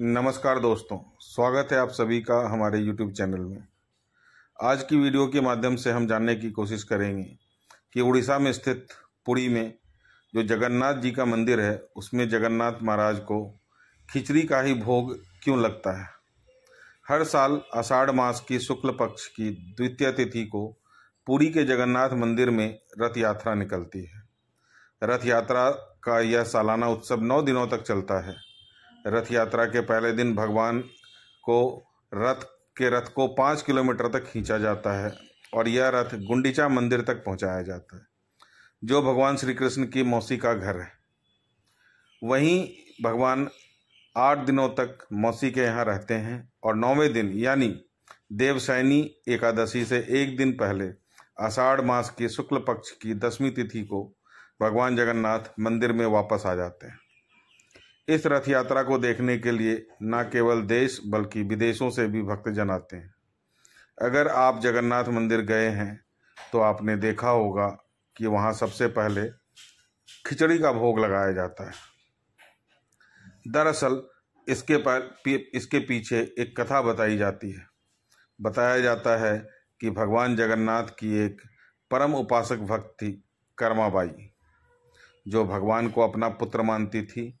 नमस्कार दोस्तों स्वागत है आप सभी का हमारे YouTube चैनल में आज की वीडियो के माध्यम से हम जानने की कोशिश करेंगे कि उड़ीसा में स्थित पुरी में जो जगन्नाथ जी का मंदिर है उसमें जगन्नाथ महाराज को खिचड़ी का ही भोग क्यों लगता है हर साल आषाढ़ मास की शुक्ल पक्ष की द्वितीय तिथि को पुरी के जगन्नाथ मंदिर में रथ यात्रा निकलती है रथ यात्रा का यह सालाना उत्सव नौ दिनों तक चलता है रथ यात्रा के पहले दिन भगवान को रथ के रथ को पाँच किलोमीटर तक खींचा जाता है और यह रथ गुंडीचा मंदिर तक पहुंचाया जाता है जो भगवान श्री कृष्ण की मौसी का घर है वहीं भगवान आठ दिनों तक मौसी के यहाँ रहते हैं और नौवें दिन यानी देवसैनी एकादशी से एक दिन पहले आषाढ़ मास के शुक्ल पक्ष की दसवीं तिथि को भगवान जगन्नाथ मंदिर में वापस आ जाते हैं इस रथ यात्रा को देखने के लिए न केवल देश बल्कि विदेशों से भी भक्तजन आते हैं अगर आप जगन्नाथ मंदिर गए हैं तो आपने देखा होगा कि वहाँ सबसे पहले खिचड़ी का भोग लगाया जाता है दरअसल इसके इसके पीछे एक कथा बताई जाती है बताया जाता है कि भगवान जगन्नाथ की एक परम उपासक भक्त थी कर्माबाई जो भगवान को अपना पुत्र मानती थी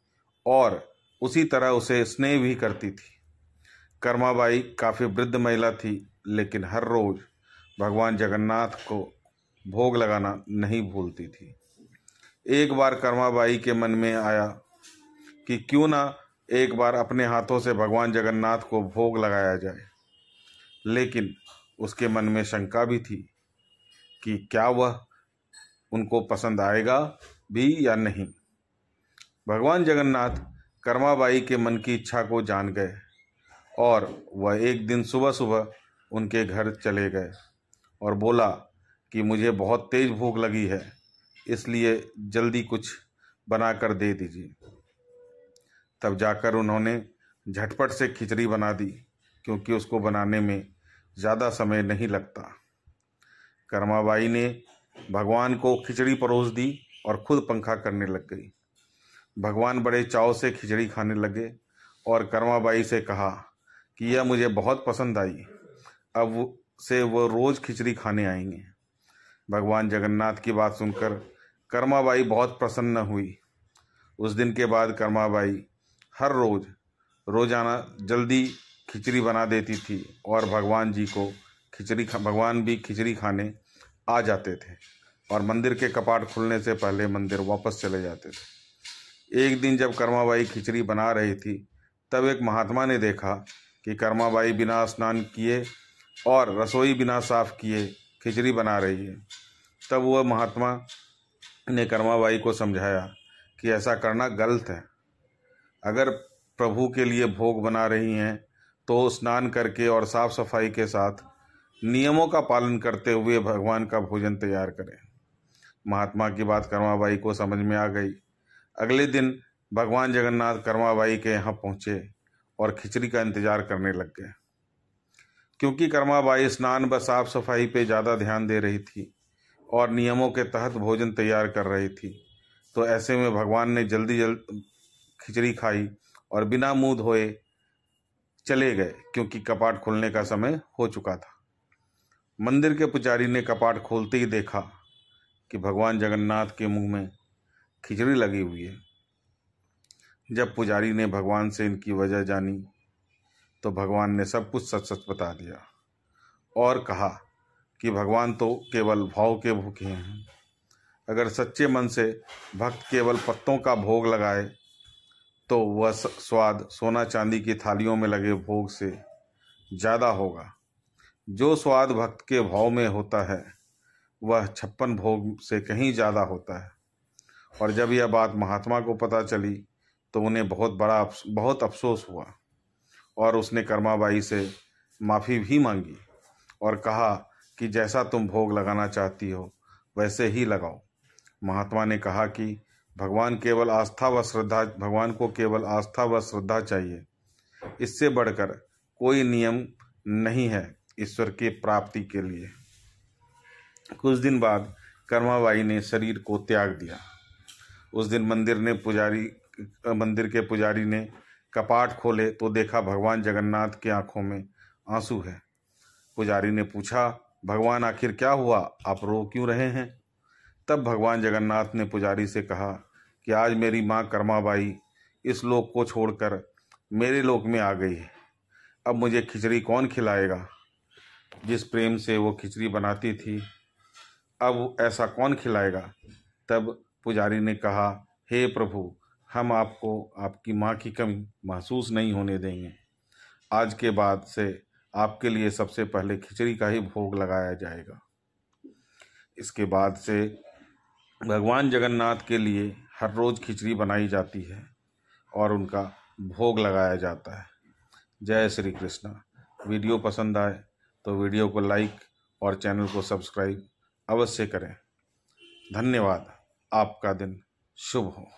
और उसी तरह उसे स्नेह भी करती थी कर्माबाई काफ़ी वृद्ध महिला थी लेकिन हर रोज़ भगवान जगन्नाथ को भोग लगाना नहीं भूलती थी एक बार कर्माबाई के मन में आया कि क्यों ना एक बार अपने हाथों से भगवान जगन्नाथ को भोग लगाया जाए लेकिन उसके मन में शंका भी थी कि क्या वह उनको पसंद आएगा भी या नहीं भगवान जगन्नाथ कर्माबाई के मन की इच्छा को जान गए और वह एक दिन सुबह सुबह उनके घर चले गए और बोला कि मुझे बहुत तेज भूख लगी है इसलिए जल्दी कुछ बना कर दे दीजिए तब जाकर उन्होंने झटपट से खिचड़ी बना दी क्योंकि उसको बनाने में ज़्यादा समय नहीं लगता कर्माबाई ने भगवान को खिचड़ी परोस दी और खुद पंखा करने लग गई भगवान बड़े चाव से खिचड़ी खाने लगे और कर्माबाई से कहा कि यह मुझे बहुत पसंद आई अब से वो रोज़ खिचड़ी खाने आएंगे भगवान जगन्नाथ की बात सुनकर कर्माबाई बहुत प्रसन्न हुई उस दिन के बाद कर्माबाई हर रोज़ रोज़ाना जल्दी खिचड़ी बना देती थी और भगवान जी को खिचड़ी खा भगवान भी खिचड़ी खाने आ जाते थे और मंदिर के कपाट खुलने से पहले मंदिर वापस चले जाते थे एक दिन जब कर्माबाई खिचड़ी बना रही थी तब एक महात्मा ने देखा कि कर्माबाई बिना स्नान किए और रसोई बिना साफ किए खिचड़ी बना रही है तब वह महात्मा ने कर्माबाई को समझाया कि ऐसा करना गलत है अगर प्रभु के लिए भोग बना रही हैं तो स्नान करके और साफ सफाई के साथ नियमों का पालन करते हुए भगवान का भोजन तैयार करें महात्मा की बात कर्माबाई को समझ में आ गई अगले दिन भगवान जगन्नाथ कर्माबाई के यहाँ पहुँचे और खिचड़ी का इंतजार करने लग गए क्योंकि कर्माबाई स्नान व साफ सफाई पे ज़्यादा ध्यान दे रही थी और नियमों के तहत भोजन तैयार कर रही थी तो ऐसे में भगवान ने जल्दी जल्द खिचड़ी खाई और बिना मुँह धोए चले गए क्योंकि कपाट खोलने का समय हो चुका था मंदिर के पुजारी ने कपाट खोलते ही देखा कि भगवान जगन्नाथ के मुंह में खिचड़ी लगी हुई है जब पुजारी ने भगवान से इनकी वजह जानी तो भगवान ने सब कुछ सच सच बता दिया और कहा कि भगवान तो केवल भाव के भूखे हैं अगर सच्चे मन से भक्त केवल पत्तों का भोग लगाए तो वह स्वाद सोना चांदी की थालियों में लगे भोग से ज़्यादा होगा जो स्वाद भक्त के भाव में होता है वह छप्पन भोग से कहीं ज़्यादा होता है और जब यह बात महात्मा को पता चली तो उन्हें बहुत बड़ा बहुत अफसोस हुआ और उसने कर्माबाई से माफ़ी भी मांगी और कहा कि जैसा तुम भोग लगाना चाहती हो वैसे ही लगाओ महात्मा ने कहा कि भगवान केवल आस्था व श्रद्धा भगवान को केवल आस्था व श्रद्धा चाहिए इससे बढ़कर कोई नियम नहीं है ईश्वर की प्राप्ति के लिए कुछ दिन बाद कर्माबाई ने शरीर को त्याग दिया उस दिन मंदिर ने पुजारी मंदिर के पुजारी ने कपाट खोले तो देखा भगवान जगन्नाथ की आंखों में आंसू है पुजारी ने पूछा भगवान आखिर क्या हुआ आप रो क्यों रहे हैं तब भगवान जगन्नाथ ने पुजारी से कहा कि आज मेरी माँ कर्माबाई इस लोक को छोड़कर मेरे लोक में आ गई है अब मुझे खिचड़ी कौन खिलाएगा जिस प्रेम से वो खिचड़ी बनाती थी अब ऐसा कौन खिलाएगा तब पुजारी ने कहा हे hey प्रभु हम आपको आपकी माँ की कमी महसूस नहीं होने देंगे आज के बाद से आपके लिए सबसे पहले खिचड़ी का ही भोग लगाया जाएगा इसके बाद से भगवान जगन्नाथ के लिए हर रोज़ खिचड़ी बनाई जाती है और उनका भोग लगाया जाता है जय श्री कृष्णा वीडियो पसंद आए तो वीडियो को लाइक और चैनल को सब्सक्राइब अवश्य करें धन्यवाद आपका दिन शुभ हो